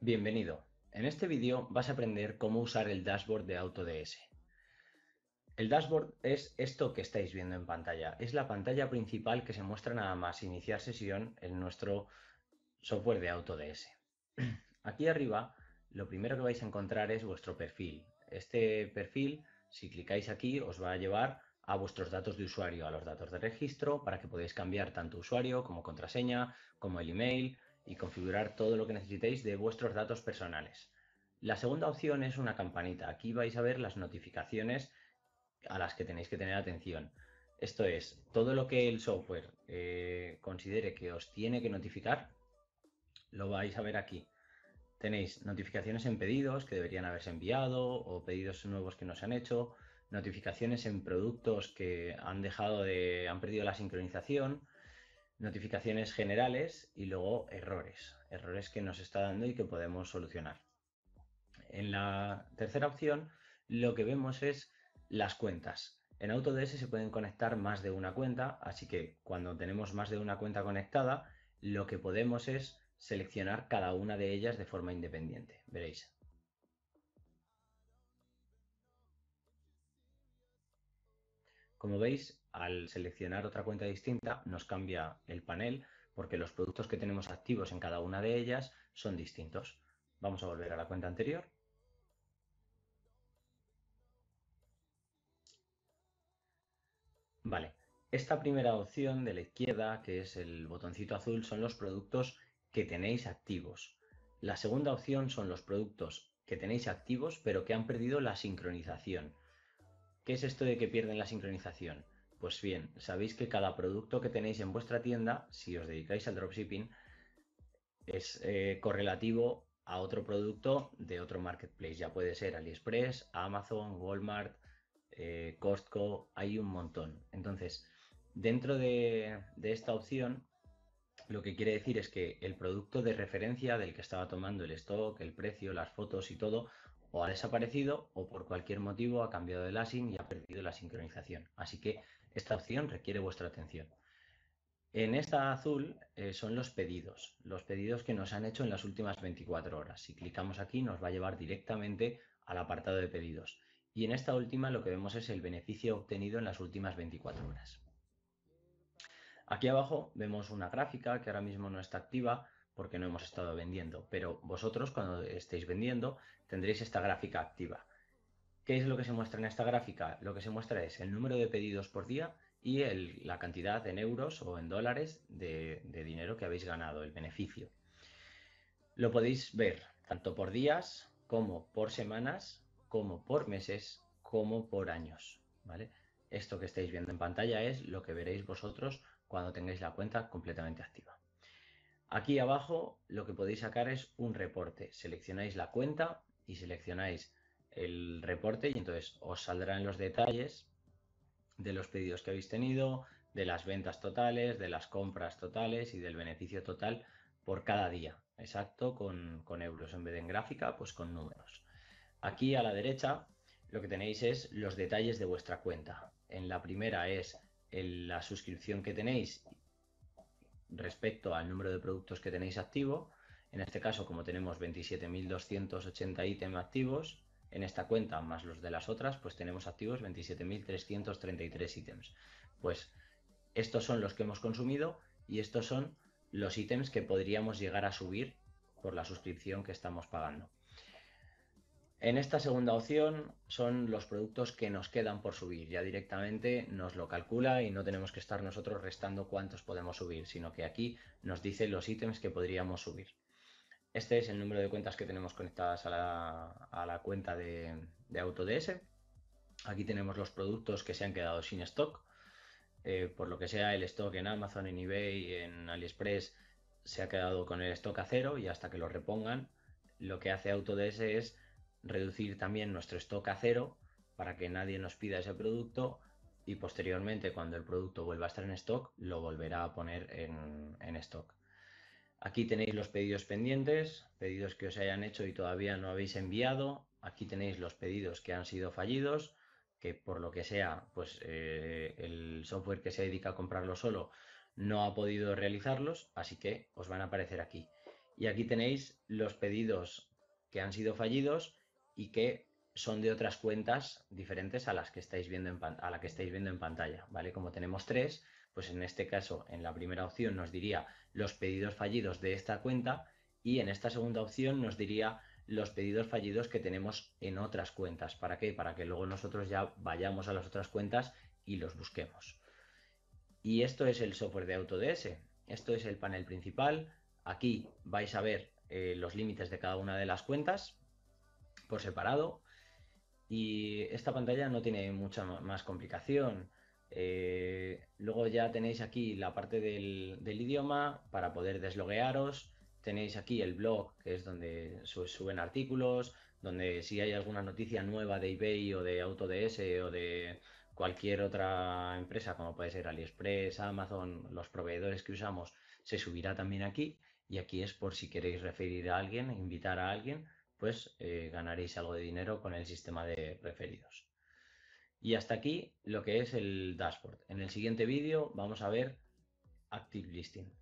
Bienvenido. En este vídeo vas a aprender cómo usar el dashboard de AutoDS. El dashboard es esto que estáis viendo en pantalla. Es la pantalla principal que se muestra nada más iniciar sesión en nuestro software de AutoDS. Aquí arriba lo primero que vais a encontrar es vuestro perfil. Este perfil, si clicáis aquí, os va a llevar a vuestros datos de usuario, a los datos de registro, para que podáis cambiar tanto usuario como contraseña, como el email, y configurar todo lo que necesitéis de vuestros datos personales. La segunda opción es una campanita. Aquí vais a ver las notificaciones a las que tenéis que tener atención. Esto es, todo lo que el software eh, considere que os tiene que notificar, lo vais a ver aquí. Tenéis notificaciones en pedidos que deberían haberse enviado o pedidos nuevos que no se han hecho, notificaciones en productos que han dejado de, han perdido la sincronización, notificaciones generales y luego errores, errores que nos está dando y que podemos solucionar. En la tercera opción, lo que vemos es las cuentas. En Autodesk se pueden conectar más de una cuenta, así que cuando tenemos más de una cuenta conectada, lo que podemos es seleccionar cada una de ellas de forma independiente. Veréis, Como veis, al seleccionar otra cuenta distinta nos cambia el panel porque los productos que tenemos activos en cada una de ellas son distintos. Vamos a volver a la cuenta anterior. Vale, esta primera opción de la izquierda, que es el botoncito azul, son los productos que tenéis activos. La segunda opción son los productos que tenéis activos pero que han perdido la sincronización. ¿Qué es esto de que pierden la sincronización? Pues bien, sabéis que cada producto que tenéis en vuestra tienda, si os dedicáis al dropshipping, es eh, correlativo a otro producto de otro marketplace. Ya puede ser AliExpress, Amazon, Walmart, eh, Costco, hay un montón. Entonces, dentro de, de esta opción, lo que quiere decir es que el producto de referencia del que estaba tomando el stock, el precio, las fotos y todo, o ha desaparecido o por cualquier motivo ha cambiado el async y ha perdido la sincronización. Así que esta opción requiere vuestra atención. En esta azul eh, son los pedidos, los pedidos que nos han hecho en las últimas 24 horas. Si clicamos aquí nos va a llevar directamente al apartado de pedidos. Y en esta última lo que vemos es el beneficio obtenido en las últimas 24 horas. Aquí abajo vemos una gráfica que ahora mismo no está activa, porque no hemos estado vendiendo, pero vosotros cuando estéis vendiendo tendréis esta gráfica activa. ¿Qué es lo que se muestra en esta gráfica? Lo que se muestra es el número de pedidos por día y la cantidad en euros o en dólares de, de dinero que habéis ganado, el beneficio. Lo podéis ver tanto por días como por semanas, como por meses, como por años, ¿vale? Esto que estáis viendo en pantalla es lo que veréis vosotros cuando tengáis la cuenta completamente activa. Aquí abajo lo que podéis sacar es un reporte. Seleccionáis la cuenta y seleccionáis el reporte y entonces os saldrán los detalles de los pedidos que habéis tenido, de las ventas totales, de las compras totales y del beneficio total por cada día. Exacto, con, con euros en vez de en gráfica, pues con números. Aquí a la derecha lo que tenéis es los detalles de vuestra cuenta. En la primera es la suscripción que tenéis respecto al número de productos que tenéis activo. En este caso, como tenemos 27.280 ítems activos, en esta cuenta más los de las otras, pues tenemos activos 27.333 ítems. Pues estos son los que hemos consumido y estos son los ítems que podríamos llegar a subir por la suscripción que estamos pagando. En esta segunda opción son los productos que nos quedan por subir. Ya directamente nos lo calcula y no tenemos que estar nosotros restando cuántos podemos subir, sino que aquí nos dice los ítems que podríamos subir. Este es el número de cuentas que tenemos conectadas a la, cuenta de, de, AutoDS. Aquí tenemos los productos que se han quedado sin stock. Eh, por lo que sea, el stock en Amazon, en eBay, en AliExpress se ha quedado con el stock a cero y hasta que lo repongan, lo que hace AutoDS es reducir también nuestro stock a cero para que nadie nos pida ese producto y posteriormente cuando el producto vuelva a estar en stock lo volverá a poner en, stock. Aquí tenéis los pedidos pendientes, pedidos que os hayan hecho y todavía no habéis enviado. Aquí tenéis los pedidos que han sido fallidos, que por lo que sea, pues eh, el software que se dedica a comprarlo solo no ha podido realizarlos, así que os van a aparecer aquí. Y aquí tenéis los pedidos que han sido fallidos y que son de otras cuentas diferentes a las que estáis viendo en, a la que estáis viendo en pantalla, ¿vale? Como tenemos tres, pues en este caso, en la primera opción nos diría los pedidos fallidos de esta cuenta y en esta segunda opción nos diría los pedidos fallidos que tenemos en otras cuentas. ¿Para qué? Para que luego nosotros ya vayamos a las otras cuentas y los busquemos. Y esto es el software de AutoDS. Esto es el panel principal. Aquí vais a ver eh, los límites de cada una de las cuentas, por separado. Y esta pantalla no tiene mucha más complicación. Eh, luego ya tenéis aquí la parte del, del, idioma para poder desloguearos. Tenéis aquí el blog, que es donde suben artículos, donde si hay alguna noticia nueva de eBay o de AutoDS o de cualquier otra empresa, como puede ser AliExpress, Amazon, los proveedores que usamos, se subirá también aquí. Y aquí es por si queréis referir a alguien, invitar a alguien pues eh, ganaréis algo de dinero con el sistema de referidos. Y hasta aquí lo que es el dashboard. En el siguiente vídeo vamos a ver Active Listing.